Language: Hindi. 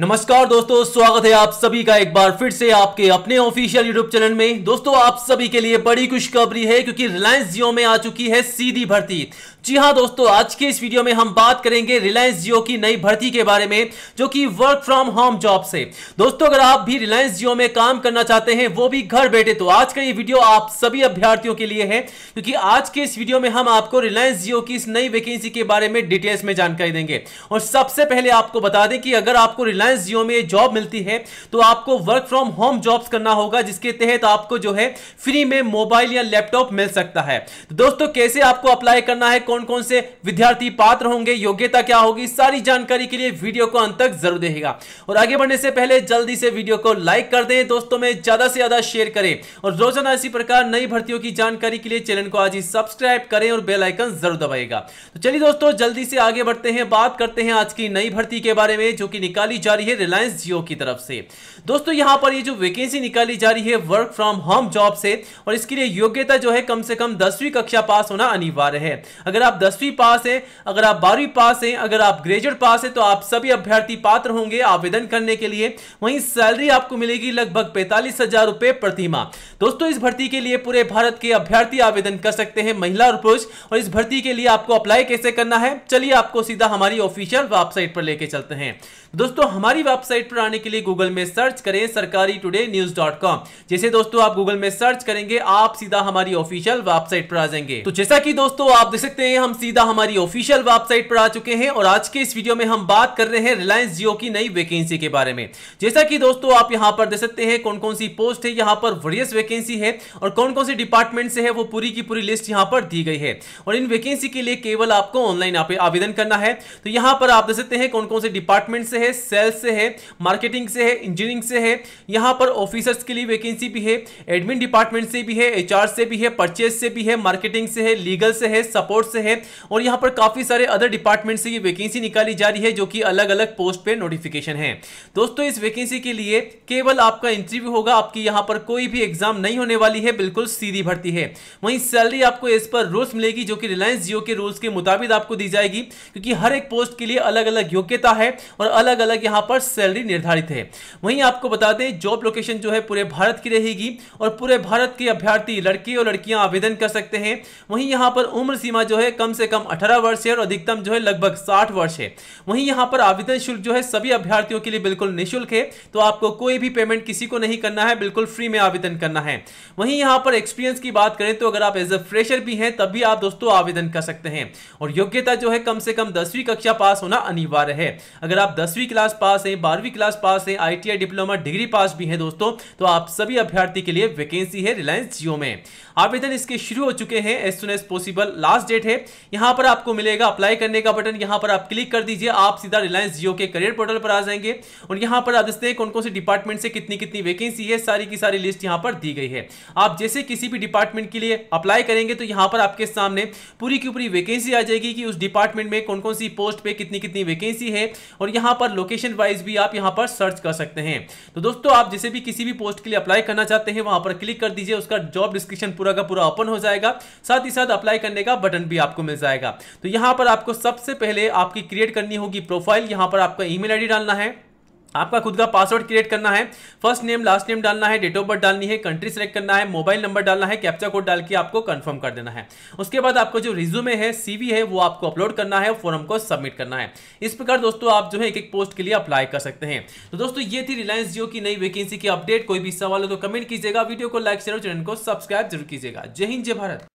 नमस्कार दोस्तों स्वागत है आप सभी का एक बार फिर से आपके अपने ऑफिशियल यूट्यूब चैनल में दोस्तों आप सभी के लिए बड़ी खुशखबरी है क्योंकि रिलायंस जियो में आ चुकी है सीधी भर्ती जी हाँ दोस्तों आज के इस वीडियो में हम बात करेंगे रिलायंस जियो की नई भर्ती के बारे में जो कि वर्क फ्रॉम होम जॉब से दोस्तों अगर आप भी रिलायंस जियो में काम करना चाहते हैं वो भी घर बैठे तो आज का ये वीडियो आप सभी अभ्यर्थियों के लिए है क्योंकि आज के इस वीडियो में हम आपको रिलायंस जियो की इस नई वैकेंसी के बारे में डिटेल्स में जानकारी देंगे और सबसे पहले आपको बता दें कि अगर आपको रिलायंस रिलायंस जियो में जॉब मिलती है तो आपको वर्क फ्रॉम होम जॉब्स करना होगा जिसके तहत तो आपको जो है फ्री में मोबाइल या लैपटॉप मिल सकता है तो दोस्तों कैसे आपको अप्लाई करना है कौन कौन से विद्यार्थी पात्र होंगे योग्यता क्या होगी सारी जानकारी के लिए वीडियो को अंत तक जरूर देगा और आगे बढ़ने से पहले जल्दी से वीडियो को लाइक कर दें दोस्तों में ज्यादा से ज्यादा शेयर करें और रोजाना इसी प्रकार नई भर्तियों की जानकारी के लिए चैनल को आज ही सब्सक्राइब करें और बेल आइकन जरूर दबाएगा तो चलिए दोस्तों जल्दी से आगे बढ़ते हैं बात करते हैं आज की नई भर्ती के बारे में जो कि निकाली जा जा रही है रिलायंस जियो की तरफ से दोस्तों यहाँ पर ये जो वैकेंसी निकाली जा रही है वर्क फ्रॉम होम जॉब से और इसके लिए योग्यता जो है कम से कम दसवीं कक्षा पास होना अनिवार्य है अगर आप दसवीं पास हैं अगर आप बारहवीं पास हैं अगर आप ग्रेजुएट पास हैं तो आप सभी अभ्यर्थी पात्र होंगे आवेदन करने के लिए वहीं सैलरी आपको मिलेगी लगभग पैंतालीस हजार रुपए प्रतिमा दोस्तों इस भर्ती के लिए पूरे भारत के अभ्यर्थी आवेदन कर सकते हैं महिला और पुरुष और इस भर्ती के लिए आपको अप्लाई कैसे करना है चलिए आपको सीधा हमारी ऑफिशियल वेबसाइट पर लेके चलते हैं दोस्तों हमारे हमारी वेबसाइट पर आने के लिए गूगल में सर्च करें सरकारी टुडे न्यूज डॉट कॉम जैसे दोस्तों आप गूगल में सर्च करेंगे आप सीधा हमारी ऑफिशियल वेबसाइट पर आ जाएंगे तो जैसा कि दोस्तों आप देख सकते हैं हम सीधा हमारी ऑफिशियल वेबसाइट पर आ चुके हैं और आज के इस वीडियो में हम बात कर रहे हैं रिलायंस जियो की नई वैकेंसी के बारे में जैसा कि दोस्तों आप यहां पर देख सकते हैं कौन कौन सी पोस्ट है यहां पर वरियस वैकेंसी है और कौन कौन सी डिपार्टमेंट से है वो पूरी की पूरी लिस्ट यहां पर दी गई है और इन वैकेंसी के लिए केवल आपको ऑनलाइन आवेदन करना है तो यहां पर आप देख सकते हैं कौन कौन से डिपार्टमेंट से है सेल्स सेल्स से है मार्केटिंग से है इंजीनियरिंग से है यहाँ पर ऑफिसर्स के लिए वैकेंसी भी है एडमिन डिपार्टमेंट से भी है एच से भी है परचेज से भी है मार्केटिंग से है लीगल से है सपोर्ट से है और यहाँ पर काफ़ी सारे अदर डिपार्टमेंट से ये वैकेंसी निकाली जा रही है जो कि अलग अलग पोस्ट पर नोटिफिकेशन है दोस्तों इस वैकेंसी के लिए केवल आपका इंटरव्यू होगा आपकी यहाँ पर कोई भी एग्जाम नहीं होने वाली है बिल्कुल सीधी भर्ती है वहीं सैलरी आपको इस पर रूल्स मिलेगी जो कि रिलायंस जियो के रूल्स के मुताबिक आपको दी जाएगी क्योंकि हर एक पोस्ट के लिए अलग अलग योग्यता है और अलग अलग यहाँ पर सैलरी निर्धारित है वहीं आपको बता दें जॉब लोकेशन जो है पूरे भारत की रहेगी और पूरे भारत के अभ्यर्थी लड़के और लड़कियां आवेदन कर सकते हैं वहीं यहां पर उम्र सीमा जो है कम से कम अठारह वर्ष है और अधिकतम जो है लगभग साठ वर्ष है वहीं यहाँ पर आवेदन शुल्क जो है सभी अभ्यर्थियों के लिए बिल्कुल निःशुल्क है तो आपको कोई भी पेमेंट किसी को नहीं करना है बिल्कुल फ्री में आवेदन करना है वहीं यहाँ पर एक्सपीरियंस की बात करें तो अगर आप एज ए फ्रेशर भी हैं तब भी आप दोस्तों आवेदन कर सकते हैं और योग्यता जो है कम से कम दसवीं कक्षा पास होना अनिवार्य है अगर आप दसवीं क्लास पास पास है बारहवीं क्लास पास है आई डिप्लोमा डिग्री पास भी है दोस्तों तो आप सभी अभ्यर्थी के लिए वैकेंसी है रिलायंस जियो में आवेदन इसके शुरू हो चुके हैं as soon as possible last date है यहां पर आपको मिलेगा अप्लाई करने का बटन यहां पर आप क्लिक कर दीजिए आप सीधा रिलायंस जियो के करियर पोर्टल पर आ जाएंगे और यहां पर आप देखते हैं कौन कौन से डिपार्टमेंट से कितनी कितनी वैकेंसी है सारी की सारी लिस्ट यहां पर दी गई है आप जैसे किसी भी डिपार्टमेंट के लिए अप्लाई करेंगे तो यहां पर आपके सामने पूरी की पूरी वैकेंसी आ जाएगी कि उस डिपार्टमेंट में कौन कौन सी पोस्ट पर कितनी कितनी वैकेंसी है और यहां पर लोकेशन वाइज भी आप यहाँ पर सर्च कर सकते हैं तो दोस्तों आप जिसे भी किसी भी पोस्ट के लिए अप्लाई करना चाहते हैं वहां पर क्लिक कर दीजिए उसका जॉब डिस्क्रिप्शन पूरा का पूरा ओपन हो जाएगा साथ ही साथ अप्लाई करने का बटन भी आपको मिल जाएगा तो यहाँ पर आपको सबसे पहले आपकी क्रिएट करनी होगी प्रोफाइल यहाँ पर आपका ईमेल आईडी डालना है आपका खुद का पासवर्ड क्रिएट करना है फर्स्ट नेम लास्ट नेम डालना है डेट ऑफ बर्थ डालनी है कंट्री सेलेक्ट करना है मोबाइल नंबर डालना है कैप्चा कोड डाल के आपको कंफर्म कर देना है उसके बाद आपका जो रिज्यूमे है सीवी है वो आपको अपलोड करना है फॉर्म को सबमिट करना है इस प्रकार दोस्तों आप जो है एक एक पोस्ट के लिए अप्लाई कर सकते हैं तो दोस्तों ये थी रिलायंस जियो की नई वैकेंसी की अपडेट कोई भी सवाल हो तो कमेंट कीजिएगा वीडियो को लाइक शेयर चैनल को सब्सक्राइब जरूर कीजिएगा जय हिंद जय भारत